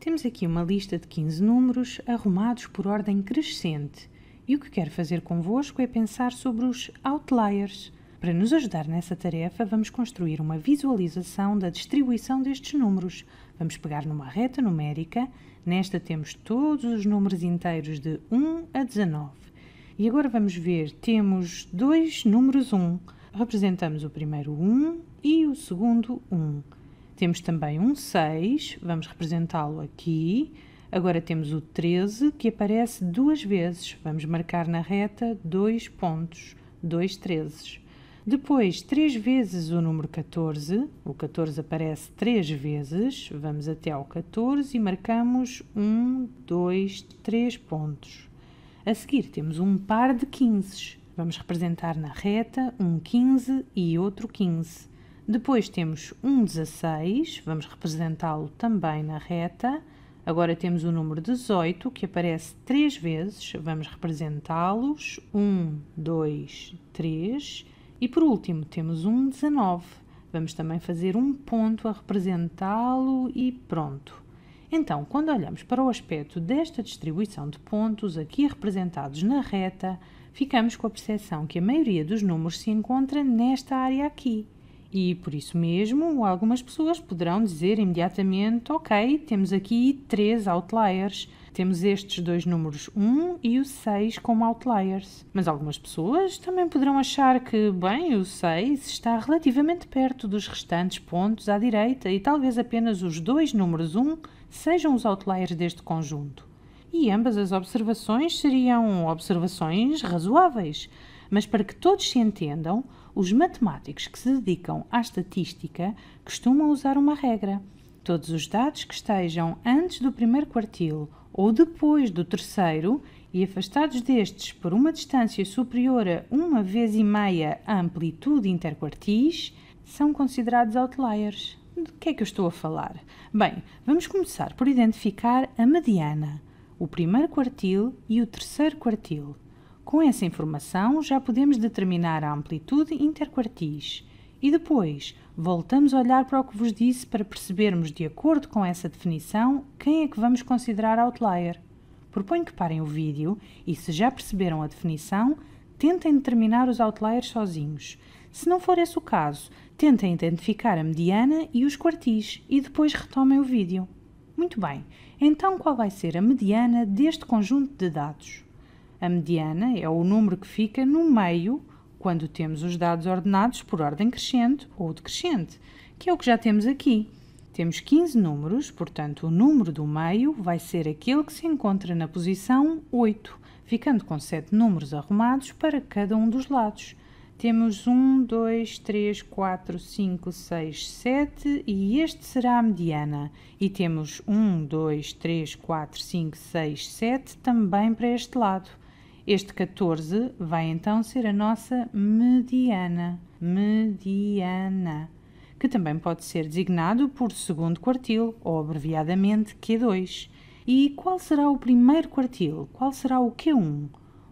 Temos aqui uma lista de 15 números arrumados por ordem crescente e o que quero fazer convosco é pensar sobre os outliers. Para nos ajudar nessa tarefa, vamos construir uma visualização da distribuição destes números. Vamos pegar numa reta numérica, nesta temos todos os números inteiros de 1 a 19. E agora vamos ver, temos dois números 1. Representamos o primeiro 1 e o segundo 1. Temos também um 6, vamos representá-lo aqui. Agora temos o 13, que aparece duas vezes. Vamos marcar na reta dois pontos, dois 13. Depois, três vezes o número 14. O 14 aparece três vezes. Vamos até ao 14 e marcamos um, dois, três pontos. A seguir, temos um par de 15. Vamos representar na reta um 15 e outro 15. Depois temos um 16, vamos representá-lo também na reta. Agora temos o número 18, que aparece três vezes, vamos representá-los, 1, 2, 3. E por último temos um 19, vamos também fazer um ponto a representá-lo e pronto. Então, quando olhamos para o aspecto desta distribuição de pontos aqui representados na reta, ficamos com a percepção que a maioria dos números se encontra nesta área aqui. E por isso mesmo, algumas pessoas poderão dizer imediatamente: ok, temos aqui três outliers. Temos estes dois números 1 e o 6 como outliers. Mas algumas pessoas também poderão achar que, bem, o 6 está relativamente perto dos restantes pontos à direita e talvez apenas os dois números 1 sejam os outliers deste conjunto. E ambas as observações seriam observações razoáveis. Mas para que todos se entendam, os matemáticos que se dedicam à estatística costumam usar uma regra. Todos os dados que estejam antes do primeiro quartil ou depois do terceiro e afastados destes por uma distância superior a uma vez e meia a amplitude interquartis são considerados outliers. De que é que eu estou a falar? Bem, vamos começar por identificar a mediana, o primeiro quartil e o terceiro quartil. Com essa informação, já podemos determinar a amplitude interquartis. E depois, voltamos a olhar para o que vos disse para percebermos, de acordo com essa definição, quem é que vamos considerar outlier. Proponho que parem o vídeo e, se já perceberam a definição, tentem determinar os outliers sozinhos. Se não for esse o caso, tentem identificar a mediana e os quartis e depois retomem o vídeo. Muito bem, então qual vai ser a mediana deste conjunto de dados? A mediana é o número que fica no meio quando temos os dados ordenados por ordem crescente ou decrescente, que é o que já temos aqui. Temos 15 números, portanto, o número do meio vai ser aquele que se encontra na posição 8, ficando com 7 números arrumados para cada um dos lados. Temos 1, 2, 3, 4, 5, 6, 7 e este será a mediana. E temos 1, 2, 3, 4, 5, 6, 7 também para este lado. Este 14 vai então ser a nossa mediana, mediana, que também pode ser designado por segundo quartil ou abreviadamente Q2. E qual será o primeiro quartil? Qual será o Q1?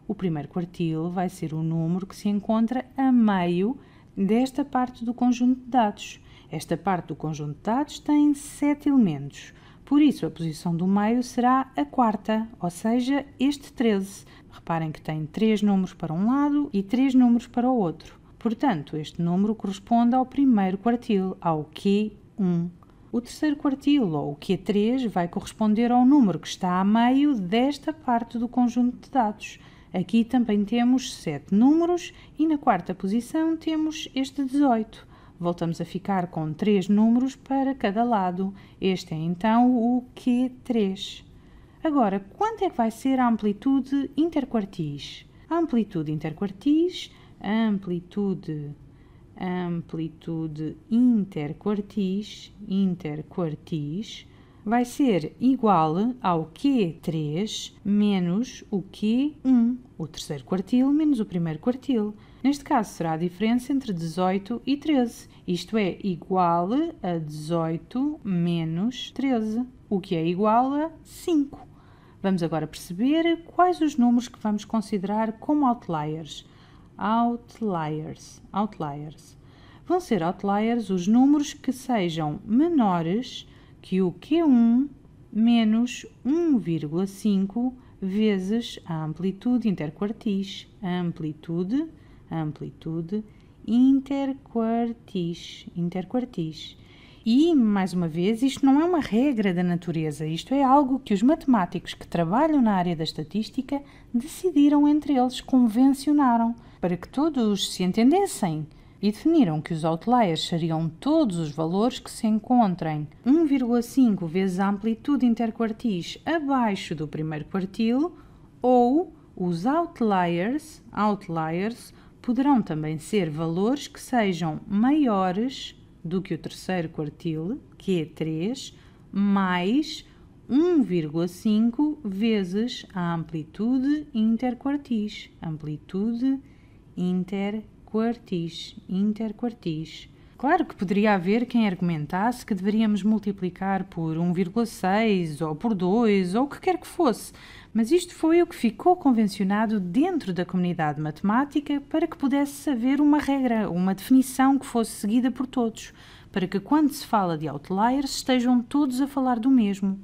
O primeiro quartil vai ser o número que se encontra a meio desta parte do conjunto de dados. Esta parte do conjunto de dados tem sete elementos. Por isso, a posição do meio será a quarta, ou seja, este 13. Reparem que tem três números para um lado e três números para o outro. Portanto, este número corresponde ao primeiro quartil, ao Q1. O terceiro quartil, ou o Q3, vai corresponder ao número que está a meio desta parte do conjunto de dados. Aqui também temos sete números e na quarta posição temos este 18. Voltamos a ficar com três números para cada lado. Este é então o Q3. Agora, quanto é que vai ser a amplitude interquartis? amplitude interquartis, amplitude, amplitude interquartis, interquartis, vai ser igual ao Q3 menos o Q1, o terceiro quartil menos o primeiro quartil. Neste caso, será a diferença entre 18 e 13, isto é, igual a 18 menos 13, o que é igual a 5. Vamos agora perceber quais os números que vamos considerar como outliers. Outliers, outliers. Vão ser outliers os números que sejam menores que o Q1 menos 1,5 vezes a amplitude interquartis, a amplitude, amplitude interquartis, interquartis. E, mais uma vez, isto não é uma regra da natureza, isto é algo que os matemáticos que trabalham na área da estatística decidiram entre eles, convencionaram, para que todos se entendessem e definiram que os outliers seriam todos os valores que se encontrem 1,5 vezes a amplitude interquartis abaixo do primeiro quartil ou os outliers, outliers poderão também ser valores que sejam maiores do que o terceiro quartil, que é 3, mais 1,5 vezes a amplitude interquartis, amplitude interquartis quartis, interquartis. Claro que poderia haver quem argumentasse que deveríamos multiplicar por 1,6 ou por 2 ou o que quer que fosse, mas isto foi o que ficou convencionado dentro da comunidade matemática para que pudesse haver uma regra, uma definição que fosse seguida por todos, para que quando se fala de outliers estejam todos a falar do mesmo.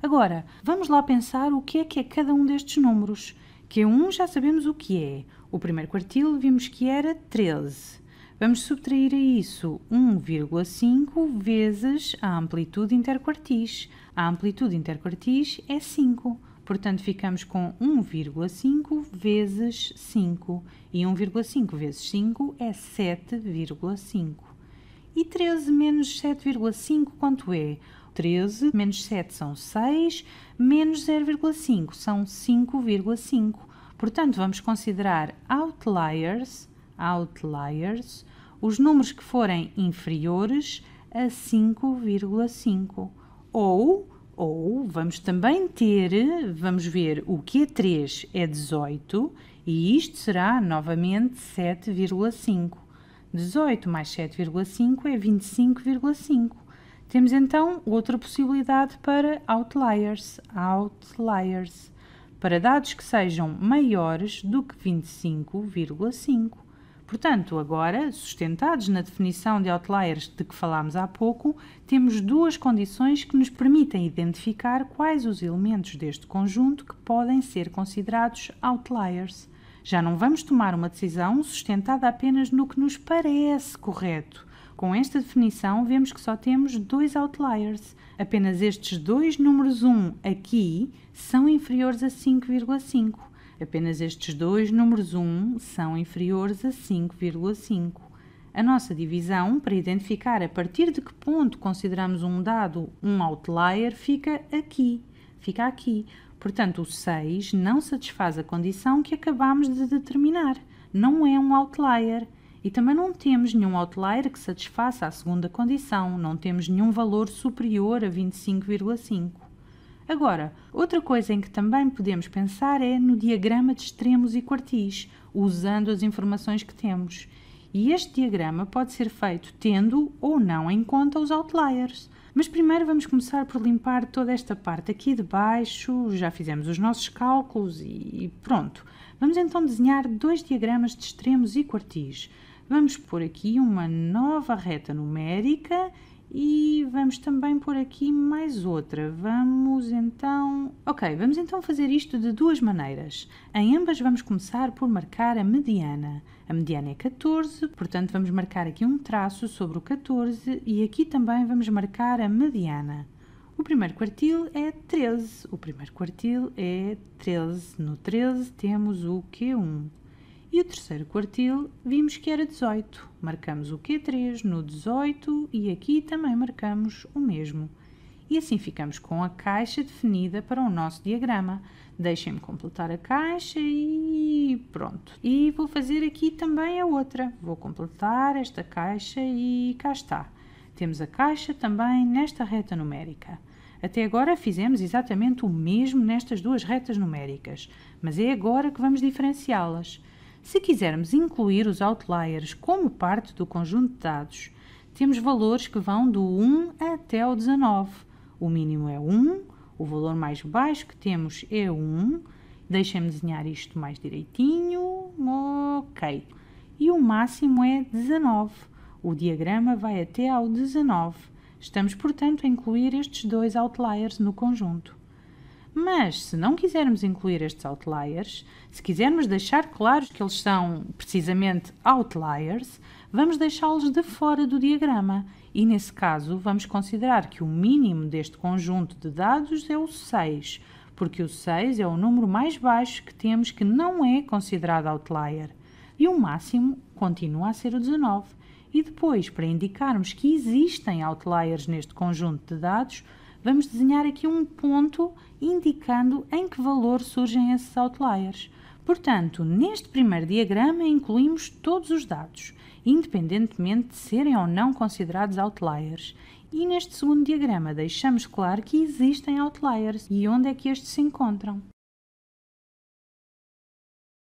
Agora, vamos lá pensar o que é que é cada um destes números. Q1 já sabemos o que é, o primeiro quartil vimos que era 13. Vamos subtrair a isso 1,5 vezes a amplitude interquartis. A amplitude interquartis é 5, portanto ficamos com 1,5 vezes 5. E 1,5 vezes 5 é 7,5. E 13 menos 7,5 quanto é? 13 menos 7 são 6, menos 0,5 são 5,5. Portanto, vamos considerar outliers, outliers, os números que forem inferiores a 5,5 ou ou vamos também ter, vamos ver, o que é 3 é 18 e isto será novamente 7,5. 18 mais 7,5 é 25,5. Temos então outra possibilidade para outliers. Outliers para dados que sejam maiores do que 25,5. Portanto, agora, sustentados na definição de outliers de que falámos há pouco, temos duas condições que nos permitem identificar quais os elementos deste conjunto que podem ser considerados outliers. Já não vamos tomar uma decisão sustentada apenas no que nos parece correto, com esta definição, vemos que só temos dois outliers. Apenas estes dois números 1 aqui são inferiores a 5,5. Apenas estes dois números 1 são inferiores a 5,5. A nossa divisão, para identificar a partir de que ponto consideramos um dado um outlier, fica aqui. Fica aqui. Portanto, o 6 não satisfaz a condição que acabamos de determinar. Não é um outlier. E também não temos nenhum outlier que satisfaça a segunda condição, não temos nenhum valor superior a 25,5. Agora, outra coisa em que também podemos pensar é no diagrama de extremos e quartis, usando as informações que temos. E este diagrama pode ser feito tendo ou não em conta os outliers. Mas primeiro vamos começar por limpar toda esta parte aqui de baixo, já fizemos os nossos cálculos e pronto. Vamos então desenhar dois diagramas de extremos e quartis. Vamos pôr aqui uma nova reta numérica e vamos também pôr aqui mais outra. Vamos então... Ok, vamos então fazer isto de duas maneiras. Em ambas vamos começar por marcar a mediana. A mediana é 14, portanto vamos marcar aqui um traço sobre o 14 e aqui também vamos marcar a mediana. O primeiro quartil é 13, o primeiro quartil é 13. No 13 temos o Q1. E o terceiro quartil vimos que era 18. Marcamos o Q3 no 18 e aqui também marcamos o mesmo. E assim ficamos com a caixa definida para o nosso diagrama. Deixem-me completar a caixa e pronto. E vou fazer aqui também a outra. Vou completar esta caixa e cá está. Temos a caixa também nesta reta numérica. Até agora fizemos exatamente o mesmo nestas duas retas numéricas, mas é agora que vamos diferenciá-las. Se quisermos incluir os outliers como parte do conjunto de dados, temos valores que vão do 1 até o 19. O mínimo é 1, o valor mais baixo que temos é 1. Deixem-me desenhar isto mais direitinho. Ok. E o máximo é 19. O diagrama vai até ao 19. Estamos, portanto, a incluir estes dois outliers no conjunto. Mas se não quisermos incluir estes outliers, se quisermos deixar claros que eles são precisamente outliers, vamos deixá-los de fora do diagrama. E nesse caso, vamos considerar que o mínimo deste conjunto de dados é o 6, porque o 6 é o número mais baixo que temos que não é considerado outlier. E o máximo continua a ser o 19. E depois, para indicarmos que existem outliers neste conjunto de dados, vamos desenhar aqui um ponto indicando em que valor surgem esses outliers. Portanto, neste primeiro diagrama incluímos todos os dados, independentemente de serem ou não considerados outliers. E neste segundo diagrama deixamos claro que existem outliers e onde é que estes se encontram.